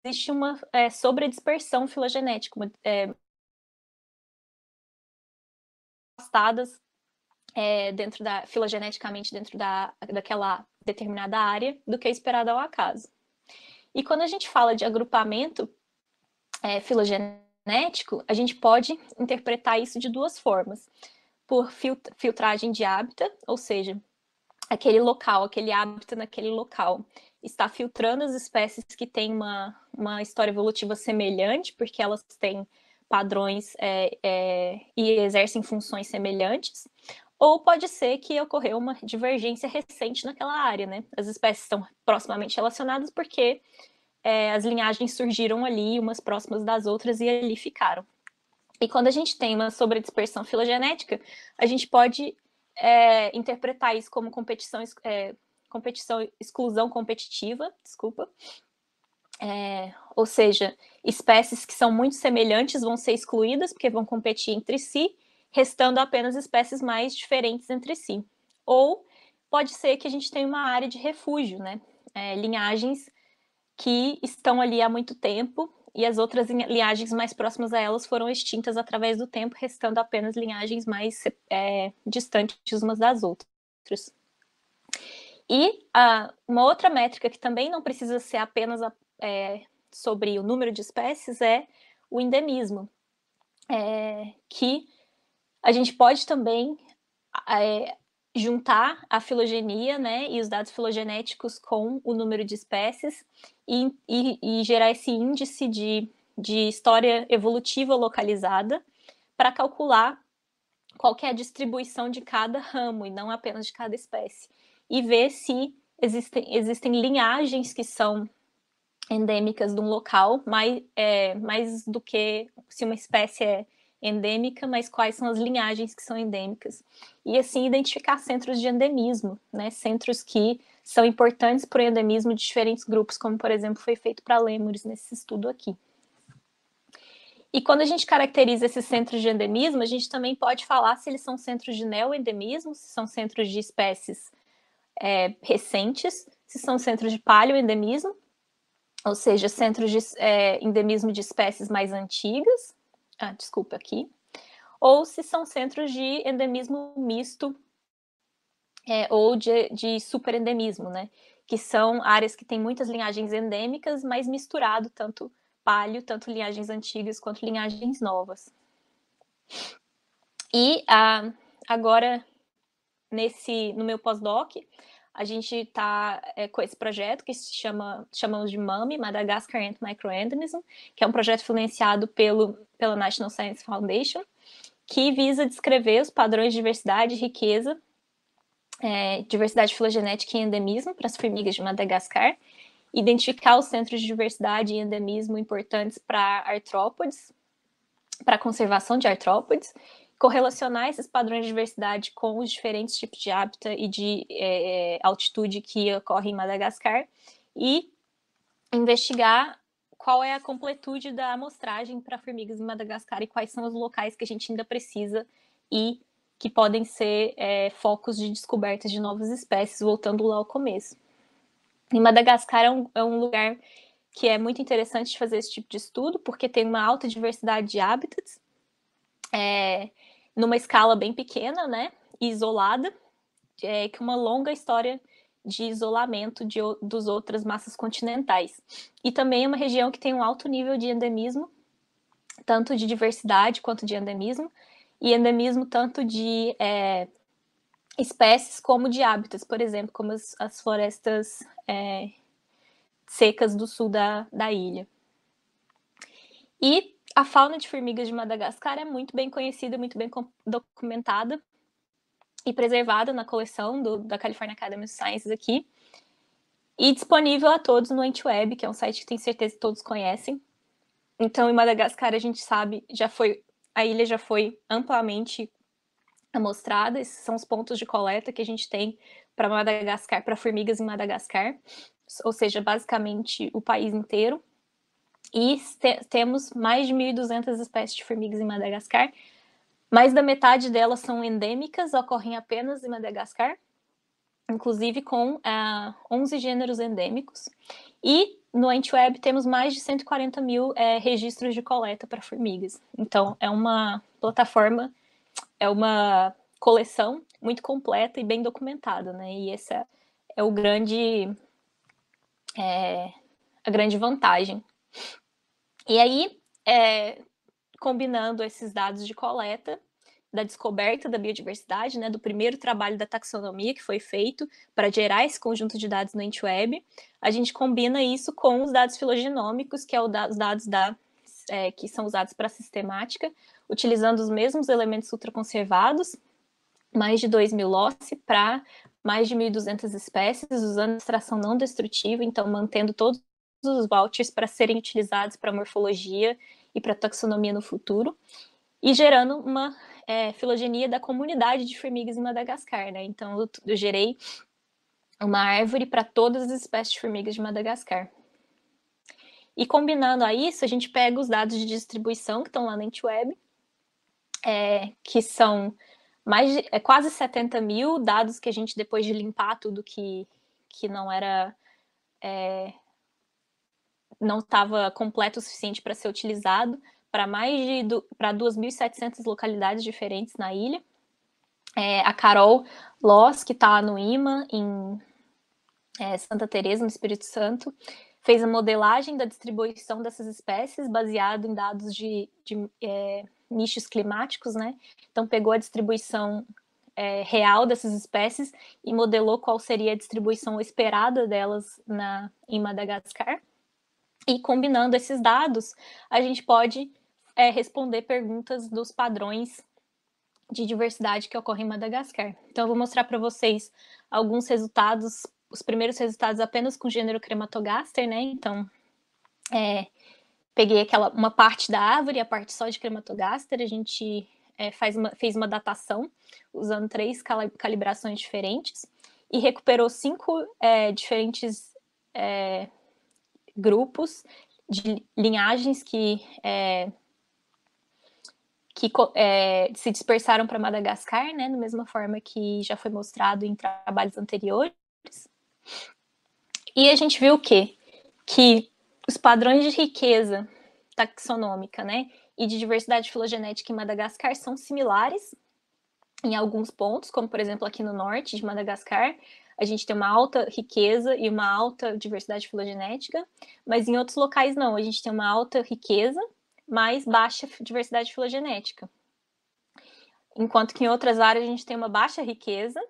existe uma é, sobredispersão filogenética, é, afastadas é, dentro da, filogeneticamente dentro da, daquela determinada área do que é esperado ao acaso. E quando a gente fala de agrupamento é, filogenético, a gente pode interpretar isso de duas formas. Por filtragem de hábitat, ou seja, aquele local, aquele hábito naquele local. Está filtrando as espécies que têm uma, uma história evolutiva semelhante, porque elas têm padrões é, é, e exercem funções semelhantes, ou pode ser que ocorreu uma divergência recente naquela área, né? As espécies estão proximamente relacionadas porque é, as linhagens surgiram ali, umas próximas das outras, e ali ficaram. E quando a gente tem uma sobredispersão filogenética, a gente pode é, interpretar isso como competição, é, competição, exclusão competitiva, desculpa. É, ou seja, espécies que são muito semelhantes vão ser excluídas porque vão competir entre si, restando apenas espécies mais diferentes entre si. Ou pode ser que a gente tenha uma área de refúgio, né? É, linhagens que estão ali há muito tempo e as outras linhagens mais próximas a elas foram extintas através do tempo, restando apenas linhagens mais é, distantes umas das outras. E uma outra métrica que também não precisa ser apenas a, é, sobre o número de espécies é o endemismo, é, que a gente pode também é, juntar a filogenia né, e os dados filogenéticos com o número de espécies e, e, e gerar esse índice de, de história evolutiva localizada para calcular qual é a distribuição de cada ramo e não apenas de cada espécie. E ver se existem, existem linhagens que são endêmicas de um local mais, é, mais do que se uma espécie é endêmica, mas quais são as linhagens que são endêmicas. E assim identificar centros de endemismo, né? Centros que são importantes para o endemismo de diferentes grupos, como por exemplo foi feito para lêmures nesse estudo aqui. E quando a gente caracteriza esses centros de endemismo, a gente também pode falar se eles são centros de neoendemismo, se são centros de espécies é, recentes, se são centros de paleoendemismo, ou seja, centros de é, endemismo de espécies mais antigas, ah, desculpa aqui, ou se são centros de endemismo misto é, ou de, de superendemismo, né? Que são áreas que têm muitas linhagens endêmicas, mas misturado tanto palio, tanto linhagens antigas quanto linhagens novas. E ah, agora, nesse, no meu pós-doc, a gente está é, com esse projeto que se chama chamamos de MAMI, Madagascar Ant Microendemism, que é um projeto financiado pelo, pela National Science Foundation, que visa descrever os padrões de diversidade e riqueza, é, diversidade filogenética e endemismo para as formigas de Madagascar, identificar os centros de diversidade e endemismo importantes para artrópodes, para a conservação de artrópodes, correlacionar esses padrões de diversidade com os diferentes tipos de hábitat e de é, é altitude que ocorrem em Madagascar e investigar qual é a completude da amostragem para formigas em Madagascar e quais são os locais que a gente ainda precisa e que podem ser é, focos de descobertas de novas espécies, voltando lá ao começo. Em Madagascar é um, é um lugar que é muito interessante de fazer esse tipo de estudo, porque tem uma alta diversidade de hábitats, é, numa escala bem pequena, né, isolada, é, que uma longa história de isolamento de, dos outras massas continentais. E também é uma região que tem um alto nível de endemismo, tanto de diversidade quanto de endemismo, e endemismo tanto de é, espécies como de hábitos, por exemplo, como as, as florestas é, secas do sul da, da ilha. E a fauna de formigas de Madagascar é muito bem conhecida, muito bem documentada e preservada na coleção do, da California Academy of Sciences aqui. E disponível a todos no Antweb, que é um site que tenho certeza que todos conhecem. Então, em Madagascar, a gente sabe, já foi, a ilha já foi amplamente amostrada. Esses são os pontos de coleta que a gente tem para Madagascar, para formigas em Madagascar, ou seja, basicamente o país inteiro. E te temos mais de 1.200 espécies de formigas em Madagascar. Mais da metade delas são endêmicas, ocorrem apenas em Madagascar, inclusive com uh, ah, 11 gêneros endêmicos. E no Antweb temos mais de 140 mil é, registros de coleta para formigas. Então, é uma plataforma, é uma coleção muito completa e bem documentada, né? E essa é o grande, é, a grande vantagem e aí, é, combinando esses dados de coleta, da descoberta da biodiversidade, né, do primeiro trabalho da taxonomia que foi feito para gerar esse conjunto de dados no Entweb, a gente combina isso com os dados filogenômicos, que é da, os dados da, é, que são usados para sistemática, utilizando os mesmos elementos ultraconservados, mais de 2 mil loci para mais de 1.200 espécies, usando extração não destrutiva, então mantendo todos os vouchers para serem utilizados para morfologia e para taxonomia no futuro, e gerando uma é, filogenia da comunidade de formigas em Madagascar, né? Então, eu, eu gerei uma árvore para todas as espécies de formigas de Madagascar. E combinando a isso, a gente pega os dados de distribuição que estão lá na Antweb, é, que são mais de, é, quase 70 mil dados que a gente, depois de limpar tudo que, que não era é, não estava completo o suficiente para ser utilizado para mais de para 2.700 localidades diferentes na ilha. É, a Carol Loss, que está lá no IMA, em é, Santa Teresa, no Espírito Santo, fez a modelagem da distribuição dessas espécies baseado em dados de, de é, nichos climáticos, né? Então pegou a distribuição é, real dessas espécies e modelou qual seria a distribuição esperada delas na, em Madagascar. E combinando esses dados, a gente pode é, responder perguntas dos padrões de diversidade que ocorre em Madagascar. Então, eu vou mostrar para vocês alguns resultados, os primeiros resultados apenas com gênero crematogaster, né? Então, é, peguei aquela uma parte da árvore, a parte só de crematogaster, a gente é, faz uma, fez uma datação usando três calibrações diferentes e recuperou cinco é, diferentes é, grupos de linhagens que, é, que é, se dispersaram para Madagascar, né, da mesma forma que já foi mostrado em trabalhos anteriores. E a gente viu o quê? Que os padrões de riqueza taxonômica, né, e de diversidade filogenética em Madagascar são similares em alguns pontos, como por exemplo aqui no norte de Madagascar, a gente tem uma alta riqueza e uma alta diversidade filogenética, mas em outros locais não, a gente tem uma alta riqueza, mas baixa diversidade filogenética. Enquanto que em outras áreas a gente tem uma baixa riqueza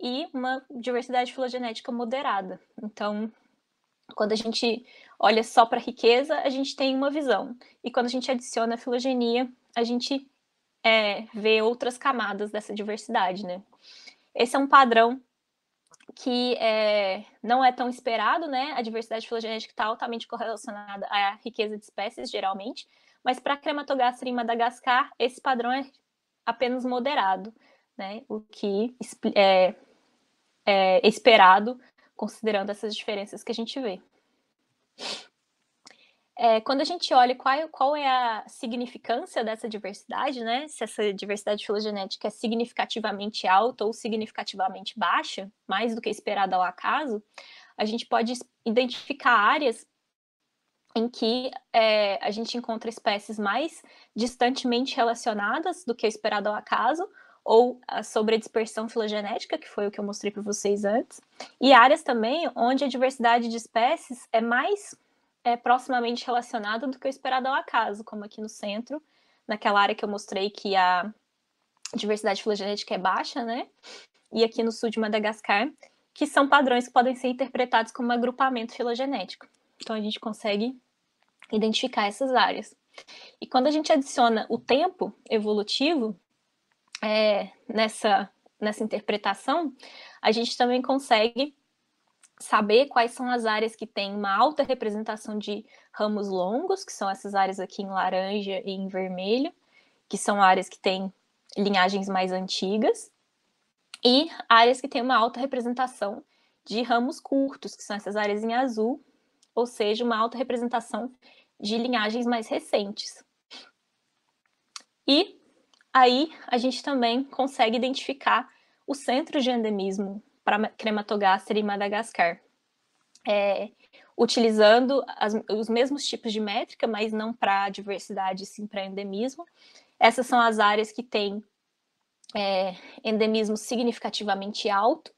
e uma diversidade filogenética moderada. Então, quando a gente olha só para a riqueza, a gente tem uma visão. E quando a gente adiciona a filogenia, a gente é, vê outras camadas dessa diversidade, né? Esse é um padrão que é, não é tão esperado, né? A diversidade filogenética está altamente correlacionada à riqueza de espécies, geralmente, mas para a crematogastra em Madagascar, esse padrão é apenas moderado, né? O que é, é esperado, considerando essas diferenças que a gente vê. É, quando a gente olha qual, qual, é a significância dessa diversidade, né? Se essa diversidade filogenética é significativamente alta ou significativamente baixa, mais do que esperada ao acaso, a gente pode identificar áreas em que é, a gente encontra espécies mais distantemente relacionadas do que esperado ao acaso, ou sobre a dispersão filogenética, que foi o que eu mostrei para vocês antes, e áreas também onde a diversidade de espécies é mais é proximamente relacionada do que o esperado ao acaso, como aqui no centro, naquela área que eu mostrei que a diversidade filogenética é baixa, né? E aqui no sul de Madagascar, que são padrões que podem ser interpretados como agrupamento filogenético. Então a gente consegue identificar essas áreas. E quando a gente adiciona o tempo evolutivo é, nessa, nessa interpretação, a gente também consegue saber quais são as áreas que têm uma alta representação de ramos longos, que são essas áreas aqui em laranja e em vermelho, que são áreas que têm linhagens mais antigas, e áreas que têm uma alta representação de ramos curtos, que são essas áreas em azul, ou seja, uma alta representação de linhagens mais recentes. E aí a gente também consegue identificar o centro de endemismo para crematogáster em Madagascar. É, utilizando as, os mesmos tipos de métrica, mas não para diversidade, sim para endemismo. Essas são as áreas que têm é, endemismo significativamente alto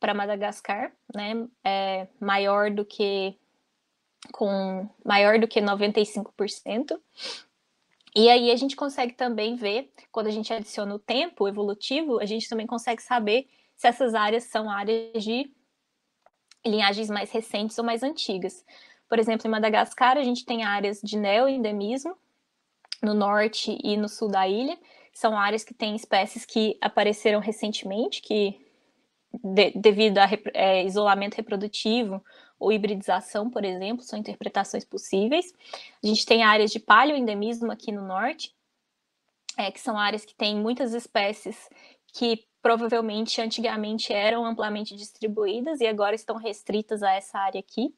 para Madagascar, né? É, maior do que com maior do que 95%. E aí a gente consegue também ver, quando a gente adiciona o tempo evolutivo, a gente também consegue saber se essas áreas são áreas de linhagens mais recentes ou mais antigas. Por exemplo, em Madagascar, a gente tem áreas de neoendemismo no norte e no sul da ilha. São áreas que têm espécies que apareceram recentemente, que de, devido a rep, é, isolamento reprodutivo ou hibridização, por exemplo, são interpretações possíveis. A gente tem áreas de paleoendemismo aqui no norte, é, que são áreas que têm muitas espécies que provavelmente antigamente eram amplamente distribuídas e agora estão restritas a essa área aqui.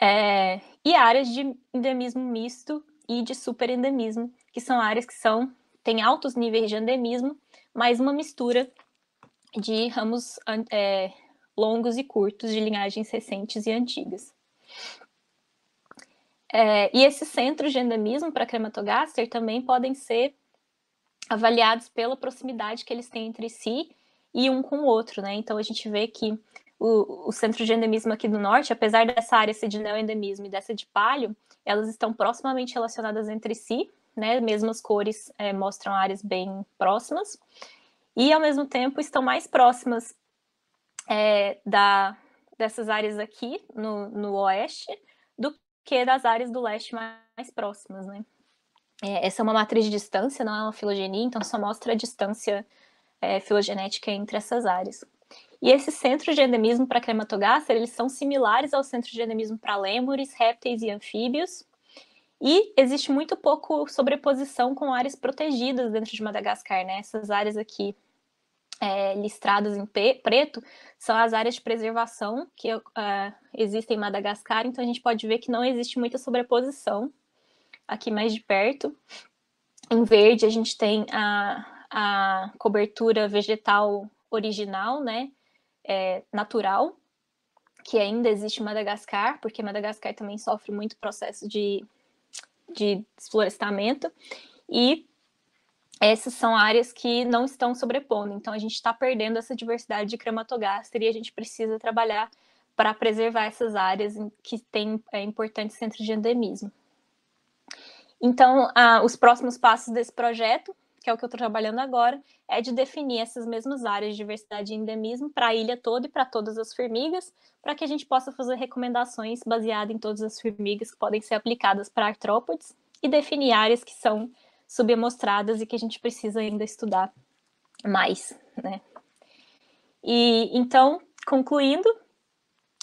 É, e áreas de endemismo misto e de superendemismo, que são áreas que são têm altos níveis de endemismo, mas uma mistura de ramos é, longos e curtos de linhagens recentes e antigas. É, e esses centros de endemismo para crematogaster também podem ser avaliados pela proximidade que eles têm entre si e um com o outro, né? Então a gente vê que o, o centro de endemismo aqui do norte, apesar dessa área ser de neoendemismo e dessa de palho, elas estão proximamente relacionadas entre si, né? Mesmas cores é, mostram áreas bem próximas e ao mesmo tempo estão mais próximas é, da dessas áreas aqui no, no oeste do que das áreas do leste mais, mais próximas, né? É, essa é uma matriz de distância, não é uma filogenia, então só mostra a distância é, filogenética entre essas áreas. E esses centros de endemismo para crematogáster, eles são similares aos centros de endemismo para lêmures, répteis e anfíbios. E existe muito pouco sobreposição com áreas protegidas dentro de Madagascar, né? Essas áreas aqui é, listradas em preto são as áreas de preservação que uh, existem em Madagascar, então a gente pode ver que não existe muita sobreposição aqui mais de perto. Em verde, a gente tem a, a cobertura vegetal original, né? É, natural, que ainda existe em Madagascar, porque Madagascar também sofre muito processo de, de desflorestamento. E essas são áreas que não estão sobrepondo. Então, a gente está perdendo essa diversidade de crematogaster e a gente precisa trabalhar para preservar essas áreas que têm é, importantes centros de endemismo. Então, a, os próximos passos desse projeto, que é o que eu estou trabalhando agora, é de definir essas mesmas áreas de diversidade e endemismo para a ilha toda e para todas as formigas, para que a gente possa fazer recomendações baseadas em todas as formigas que podem ser aplicadas para artrópodes e definir áreas que são subamostradas e que a gente precisa ainda estudar mais, né? E então, concluindo,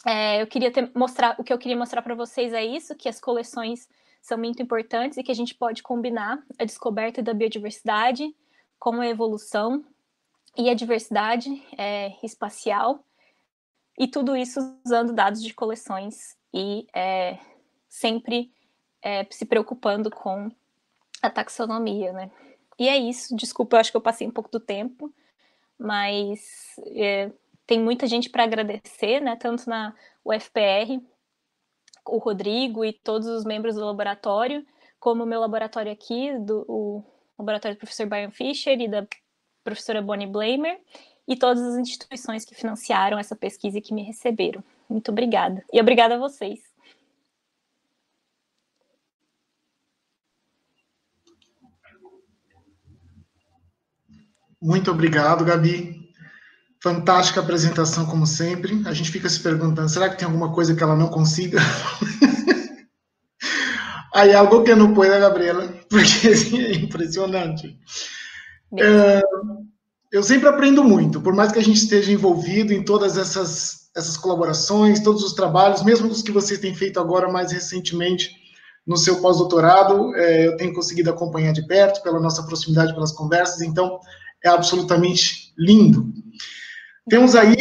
é, eu queria ter, mostrar o que eu queria mostrar para vocês é isso, que as coleções são muito importantes e que a gente pode combinar a descoberta da biodiversidade com a evolução e a diversidade é, espacial, e tudo isso usando dados de coleções e é, sempre é, se preocupando com a taxonomia, né? E é isso, desculpa, eu acho que eu passei um pouco do tempo, mas é, tem muita gente para agradecer, né? Tanto na UFPR o Rodrigo e todos os membros do laboratório, como o meu laboratório aqui, do, o laboratório do professor Brian Fischer e da professora Bonnie Blamer, e todas as instituições que financiaram essa pesquisa e que me receberam. Muito obrigada. E obrigada a vocês. Muito obrigado, Gabi. Fantástica apresentação, como sempre. A gente fica se perguntando: será que tem alguma coisa que ela não consiga? [laughs] Aí, algo que não pueda, Gabriela, porque [laughs] assim, é impressionante. É, eu sempre aprendo muito, por mais que a gente esteja envolvido em todas essas, essas colaborações, todos os trabalhos, mesmo os que você tem feito agora mais recentemente no seu pós-doutorado, é, eu tenho conseguido acompanhar de perto, pela nossa proximidade, pelas conversas, então é absolutamente lindo. Temos aí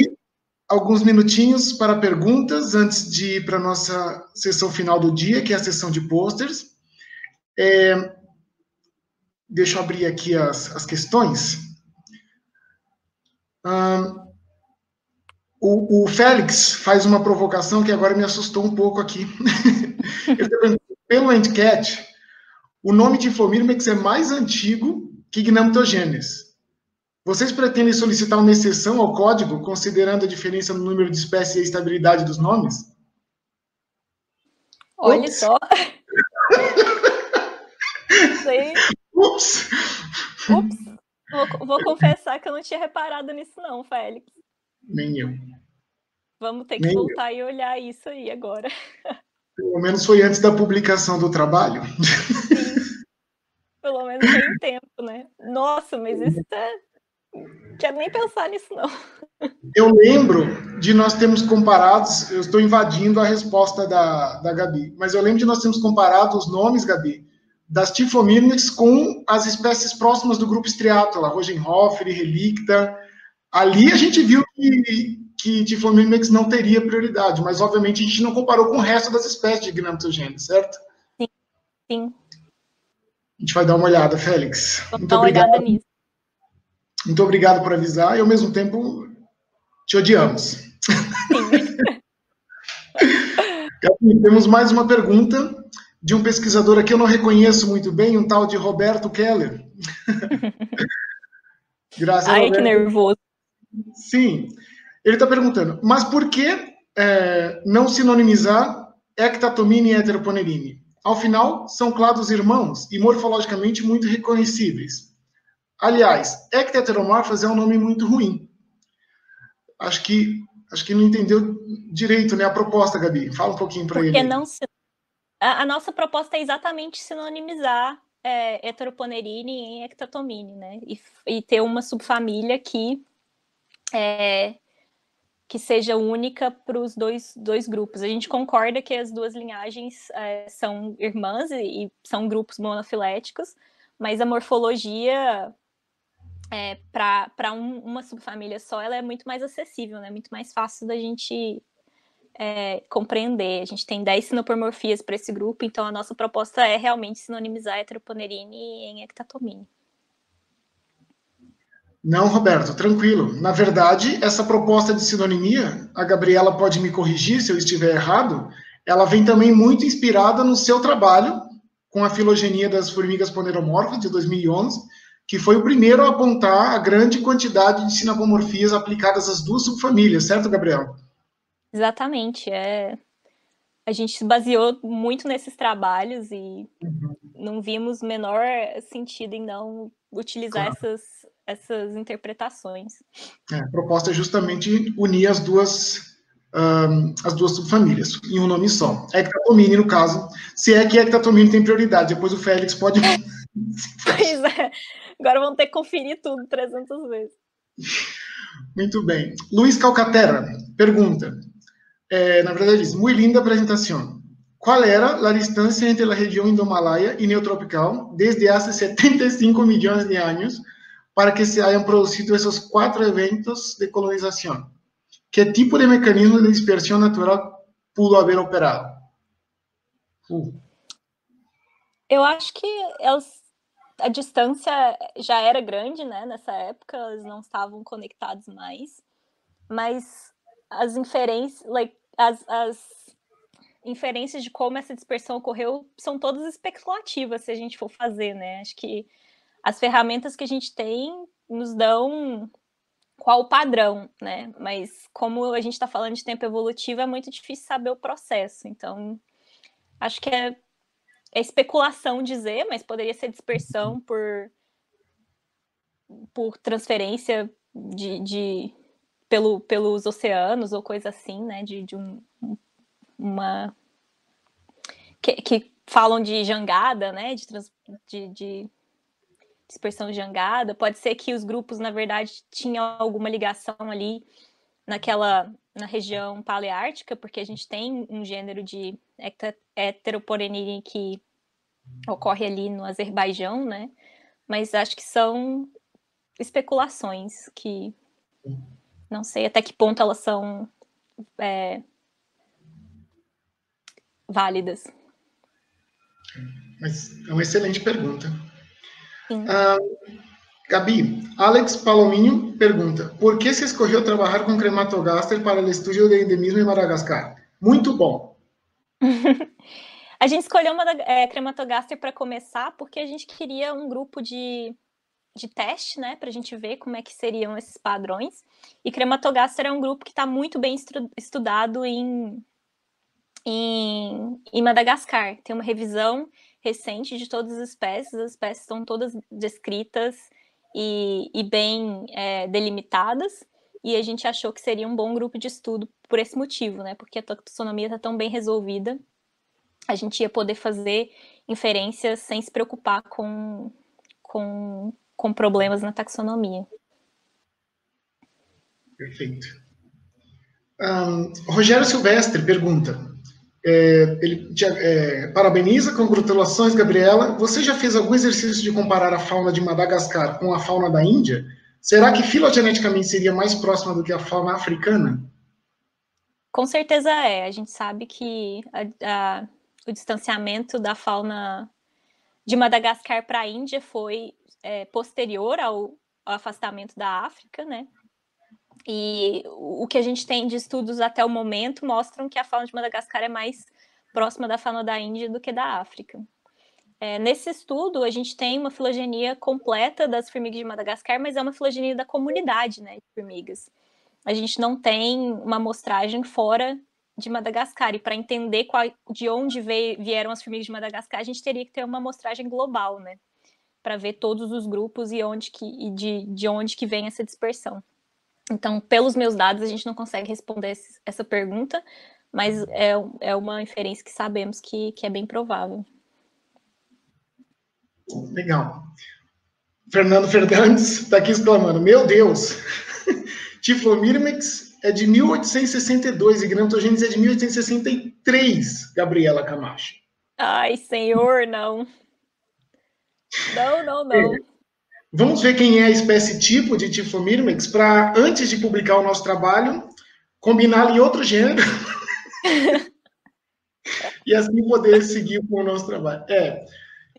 alguns minutinhos para perguntas antes de ir para a nossa sessão final do dia, que é a sessão de posters. É, deixa eu abrir aqui as, as questões. Um, o, o, Félix faz uma provocação que agora me assustou um pouco aqui. [laughs] Tá pelo Endcat, o nome de Flomírmex é mais antigo que Gnamtogênese. Vocês pretendem solicitar uma exceção ao código, considerando a diferença no número de espécies e a estabilidade dos nomes? Olha Ups. só. Sei. [laughs] Ups. Ups. Vou, vou, confessar que eu não tinha reparado nisso não, Félix. Nem eu. Vamos ter que Nem voltar eu. e olhar isso aí agora. Pelo menos foi antes da publicação do trabalho. Sim. Pelo menos tem tempo, né? Nossa, mas isso tá quero nem pensar nisso, não. Eu lembro de nós termos comparados, eu estou invadindo a resposta da, da Gabi, mas eu lembro de nós termos comparado os nomes, Gabi, das tiflomírnides com as espécies próximas do grupo Striatola, Rogenhofer, Relicta. Ali a gente viu que, que tiflomírnides não teria prioridade, mas obviamente a gente não comparou com o resto das espécies de Gnamtogênese, certo? Sim, sim. A gente vai dar uma olhada, Félix. Vou Muito dar uma olhada nisso. Muito obrigado por avisar e ao mesmo tempo te odiamos. [laughs] temos mais uma pergunta de um pesquisador aqui, eu não reconheço muito bem, um tal de Roberto Keller. [laughs] Graças Ai, que nervoso. Sim. Ele está perguntando, mas por que é, não sinonimizar ectatomine e heteroponerine? Ao final, são clados irmãos e morfologicamente muito reconhecíveis. Aliás, ecteteromorfas é um nome muito ruim. Acho que acho que não entendeu direito né, a proposta, Gabi. Fala um pouquinho para ele. Não se... a, a, nossa proposta é exatamente sinonimizar é, heteroponerine em ectatomine, né? E, e ter uma subfamília que, é, que seja única para os dois, dois grupos. A gente concorda que as duas linhagens é, são irmãs e, e são grupos monofiléticos, mas a morfologia é, para um, uma subfamília só, ela é muito mais acessível, né? Muito mais fácil da gente é, compreender. A gente tem 10 sinopomorfias para esse grupo, então a nossa proposta é realmente sinonimizar heteroponerine em ectatomine. Não, Roberto, tranquilo. Na verdade, essa proposta de sinonimia, a Gabriela pode me corrigir se eu estiver errado, ela vem também muito inspirada no seu trabalho com a filogenia das formigas poneromorfas de 2011, que foi o primeiro a apontar a grande quantidade de sinapomorfias aplicadas às duas subfamílias, certo, Gabriel? Exatamente. É... A gente se baseou muito nesses trabalhos e uhum. não vimos menor sentido em não utilizar claro. essas, essas interpretações. É, a proposta é justamente unir as duas um, as duas subfamílias em um nome só. Ectatomine, no caso, se é que ectatomine tem prioridade, depois o Félix pode. [laughs] [laughs] Pois é. Agora vão ter que conferir tudo 300 vezes. Muito bem. Luiz Calcaterra pergunta. É, na verdade, diz: Muito linda apresentação. Qual era a distância entre a região indomalaia e neotropical desde há 75 milhões de anos para que se hayan produzido esses quatro eventos de colonização? Que tipo de mecanismo de dispersão natural pudo haver operado? Uh. Eu acho que elas, a distância já era grande, né? Nessa época, elas não estavam conectadas mais. Mas as inferências, like, as, as inferências de como essa dispersão ocorreu são todas especulativas, se a gente for fazer, né? Acho que as ferramentas que a gente tem nos dão qual o padrão, né? Mas como a gente está falando de tempo evolutivo, é muito difícil saber o processo. Então, acho que é é especulação dizer, mas poderia ser dispersão uhum. por, por transferência de, de pelo, pelos oceanos ou coisa assim, né? De, de um, uma que, que falam de jangada, né? De, trans, de, de dispersão de jangada. Pode ser que os grupos, na verdade, tinham alguma ligação ali naquela na região paleártica, porque a gente tem um gênero de heteroporenine que ocorre ali no Azerbaijão, né? Mas acho que são especulações que não sei até que ponto elas são é, válidas. Mas é uma excelente pergunta. Sim. Ah, Gabi, Alex Palomino pergunta: Por que se escolheu trabalhar com crematogaster para o estudo de endemismo em Madagascar? Muito bom. [laughs] a gente escolheu uma é, crematogaster para começar porque a gente queria um grupo de, de teste, né, para a gente ver como é que seriam esses padrões. E crematogaster é um grupo que está muito bem estudado em, em, em Madagascar. Tem uma revisão recente de todas as espécies, as espécies estão todas descritas e, e bem é, delimitadas, e a gente achou que seria um bom grupo de estudo por esse motivo, né? Porque a taxonomia está tão bem resolvida, a gente ia poder fazer inferências sem se preocupar com, com, com problemas na taxonomia. Perfeito. Um, Rogério Silvestre pergunta: é, ele te, é, parabeniza, congratulações, Gabriela. Você já fez algum exercício de comparar a fauna de Madagascar com a fauna da Índia? Será que filogeneticamente seria mais próxima do que a fauna africana? Com certeza é. A gente sabe que a, a, o distanciamento da fauna de Madagascar para a Índia foi é, posterior ao, ao afastamento da África, né? E o que a gente tem de estudos até o momento mostram que a fauna de Madagascar é mais próxima da fauna da Índia do que da África. É, nesse estudo, a gente tem uma filogenia completa das formigas de Madagascar, mas é uma filogenia da comunidade né, de formigas. A gente não tem uma amostragem fora de Madagascar. E para entender qual, de onde veio, vieram as formigas de Madagascar, a gente teria que ter uma amostragem global, né? Para ver todos os grupos e onde que e de, de onde que vem essa dispersão. Então, pelos meus dados, a gente não consegue responder esse, essa pergunta, mas uhum. é, é uma inferência que sabemos que, que é bem provável. Legal. Fernando Fernandes está aqui exclamando: Meu Deus! [laughs] Tiflomirmex é de 1862 e Gramtogênese é de 1863, Gabriela Camacho. Ai, senhor, não. Não, não, não. É. Vamos ver quem é a espécie tipo de Tifomyrmex para, antes de publicar o nosso trabalho, combiná-lo em outro gênero. [laughs] e assim poder seguir com o nosso trabalho. É,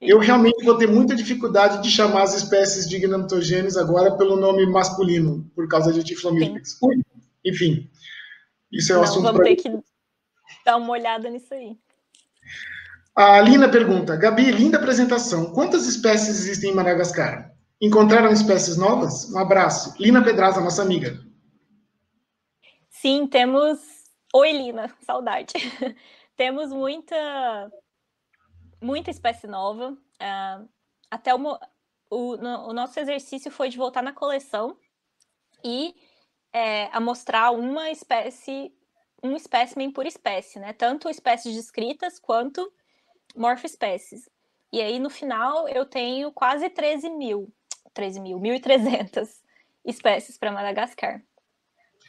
eu realmente vou ter muita dificuldade de chamar as espécies de Gnatogênes agora pelo nome masculino, por causa de Tifomyrmex. Enfim, isso é o um assunto. Vamos ter que dar uma olhada nisso aí. A Lina pergunta: Gabi, linda apresentação. Quantas espécies existem em Madagascar? Encontraram espécies novas? Um abraço. Lina Pedraza, nossa amiga. Sim, temos. Oi, Lina, [laughs] saudade. [laughs] temos muita, muita espécie nova. Uh, até o, o, no, o, nosso exercício foi de voltar na coleção e é, a mostrar uma espécie, um espécimen por espécie, né? Tanto espécies descritas quanto morfoespécies. E aí, no final, eu tenho quase 13 mil 13 mil, 1.300 [laughs] espécies para Madagascar.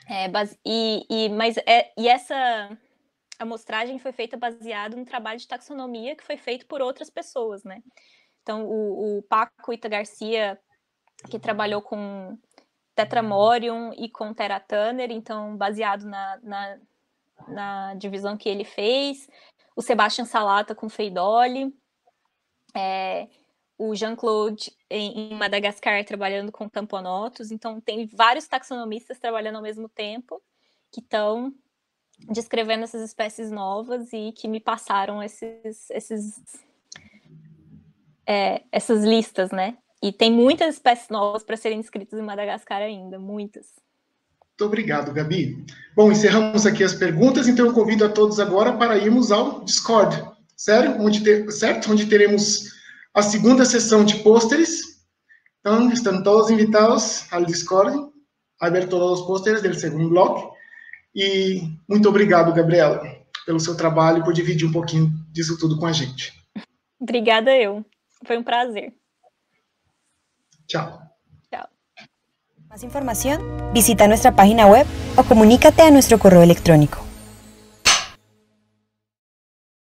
É, e, e, mas é, e essa amostragem foi feita baseada no trabalho de taxonomia que foi feito por outras pessoas, né? Então, o, o Paco Ita Garcia, que trabalhou com Tetramorium e com Terra então, baseado na, na, na, divisão que ele fez, o Sebastian Salata com Feidoli, é, o Jean-Claude em, Madagascar trabalhando com tamponotos, então tem vários taxonomistas trabalhando ao mesmo tempo que estão descrevendo essas espécies novas e que me passaram esses, esses é, essas listas, né? E tem muitas espécies novas para serem descritas em Madagascar ainda, muitas. Muito obrigado, Gabi. Bom, encerramos aqui as perguntas, então eu convido a todos agora para irmos ao Discord, Onde certo? Onde teremos a segunda sessão de pôsteres. Então, estão todos invitados ao Discord a ver todos os pôsteres do segundo bloco. E muito obrigado, Gabriela, pelo seu trabalho por dividir um pouquinho disso tudo com a gente. Obrigada eu. Foi um prazer. Tchau. Tchau. Mais informação, visita nossa página web ou comunícate a nosso correio electrónico.